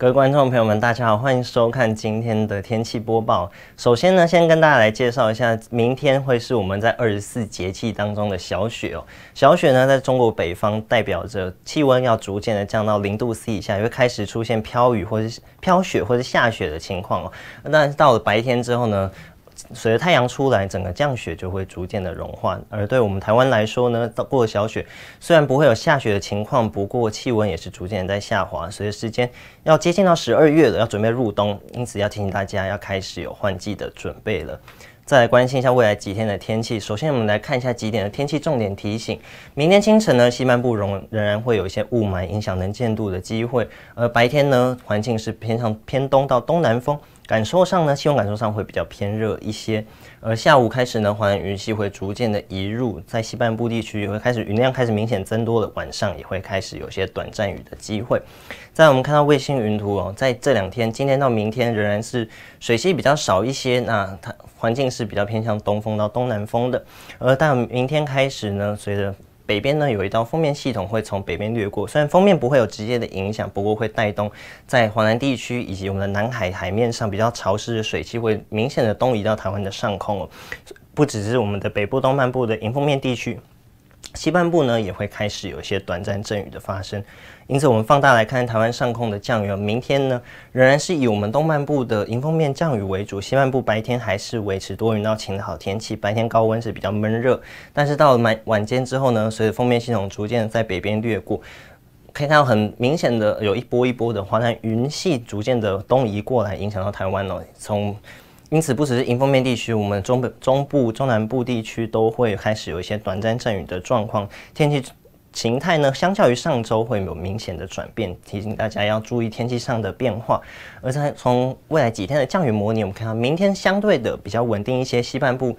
各位观众朋友们，大家好，欢迎收看今天的天气播报。首先呢，先跟大家来介绍一下，明天会是我们在二十四节气当中的小雪哦。小雪呢，在中国北方代表着气温要逐渐的降到零度 C 以下，也会开始出现飘雨或者飘雪或者下雪的情况哦。那到了白天之后呢？随着太阳出来，整个降雪就会逐渐的融化。而对我们台湾来说呢，过小雪虽然不会有下雪的情况，不过气温也是逐渐在下滑，所以时间要接近到十二月了，要准备入冬，因此要提醒大家要开始有换季的准备了。再来关心一下未来几天的天气。首先，我们来看一下几点的天气重点提醒。明天清晨呢，西半部仍仍然会有一些雾霾影响能见度的机会。而白天呢，环境是偏向偏东到东南风，感受上呢，气温感受上会比较偏热一些。而下午开始呢，环云系会逐渐的移入，在西半部地区会开始云量开始明显增多的，晚上也会开始有些短暂雨的机会。在我们看到卫星云图哦，在这两天，今天到明天仍然是水系比较少一些，那它。环境是比较偏向东风到东南风的，而但明天开始呢，随着北边呢有一道封面系统会从北边掠过，虽然封面不会有直接的影响，不过会带动在华南地区以及我们的南海海面上比较潮湿的水汽会明显的东移到台湾的上空哦，不只是我们的北部、东半部的迎风面地区。西半部呢也会开始有一些短暂阵雨的发生，因此我们放大来看台湾上空的降雨。明天呢仍然是以我们东半部的迎风面降雨为主，西半部白天还是维持多云到晴的好天气，白天高温是比较闷热。但是到了晚晚间之后呢，随着封面系统逐渐在北边掠过，可以看到很明显的有一波一波的华南云系逐渐的东移过来，影响到台湾哦。从因此，不只是迎风面地区，我们中部、中部、中南部地区都会开始有一些短暂阵雨的状况。天气形态呢，相较于上周会有明显的转变，提醒大家要注意天气上的变化。而在从未来几天的降雨模拟，我们看到明天相对的比较稳定一些，西半部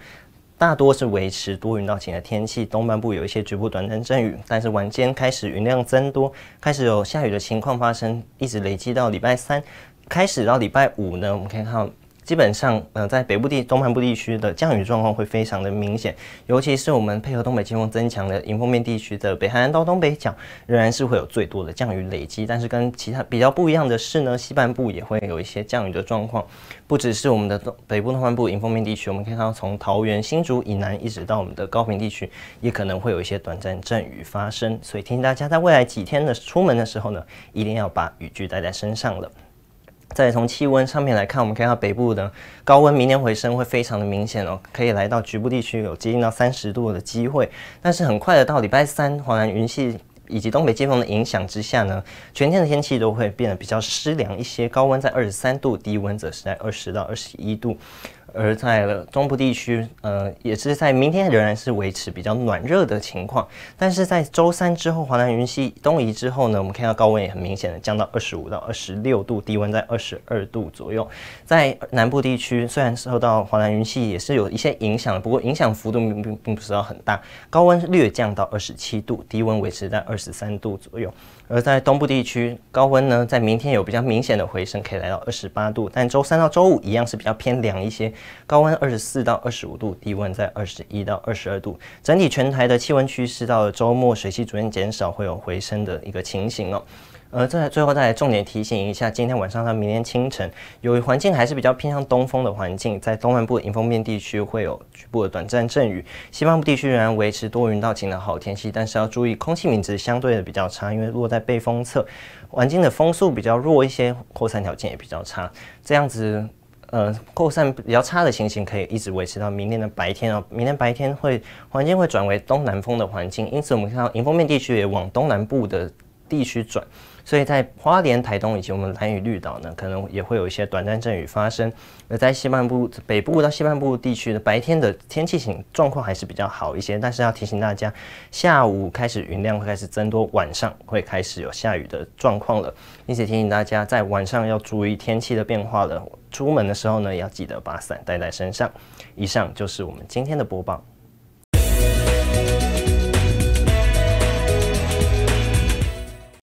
大多是维持多云到晴的天气，东半部有一些局部短暂阵雨。但是晚间开始云量增多，开始有下雨的情况发生，一直累积到礼拜三，开始到礼拜五呢，我们可以看到。基本上，嗯，在北部地、东南部地区的降雨状况会非常的明显，尤其是我们配合东北季风增强的迎风面地区的北海岸到东北角，仍然是会有最多的降雨累积。但是跟其他比较不一样的是呢，西半部也会有一些降雨的状况，不只是我们的东北部、东半部迎风面地区，我们可以看到从桃园、新竹以南一直到我们的高平地区，也可能会有一些短暂阵雨发生。所以提醒大家，在未来几天的出门的时候呢，一定要把雨具带在身上了。再从气温上面来看，我们看到北部的高温明天回升会非常的明显哦，可以来到局部地区有接近到三十度的机会，但是很快的到礼拜三华南云系以及东北季风的影响之下呢，全天的天气都会变得比较湿凉一些，高温在二十三度，低温则是在二十到二十一度。而在了中部地区，呃，也是在明天仍然是维持比较暖热的情况。但是在周三之后，华南云系东移之后呢，我们看到高温也很明显的降到二十五到二十六度，低温在二十二度左右。在南部地区，虽然受到华南云系也是有一些影响，不过影响幅度并并并不是到很大。高温略降到二十七度，低温维持在二十三度左右。而在东部地区，高温呢在明天有比较明显的回升，可以来到二十八度。但周三到周五一样是比较偏凉一些。高温二十四到二十五度，低温在二十一到二十二度。整体全台的气温趋势到了周末，水汽逐渐减少，会有回升的一个情形哦。呃，再最后再来重点提醒一下，今天晚上到明天清晨，由于环境还是比较偏向东风的环境，在东南部迎风面地区会有局部的短暂阵雨，西方部地区仍然维持多云到晴的好天气。但是要注意，空气品质相对的比较差，因为落在背风侧，环境的风速比较弱一些，扩散条件也比较差，这样子。呃，扩散比较差的情形可以一直维持到明天的白天哦。明天白天会环境会转为东南风的环境，因此我们看到迎风面地区也往东南部的地区转。所以在花莲、台东以及我们蓝雨绿岛呢，可能也会有一些短暂阵雨发生。而在西半部、北部到西半部地区的白天的天气情状况还是比较好一些，但是要提醒大家，下午开始云量会开始增多，晚上会开始有下雨的状况了。因此提醒大家，在晚上要注意天气的变化了。出门的时候呢，要记得把伞带在身上。以上就是我们今天的播报。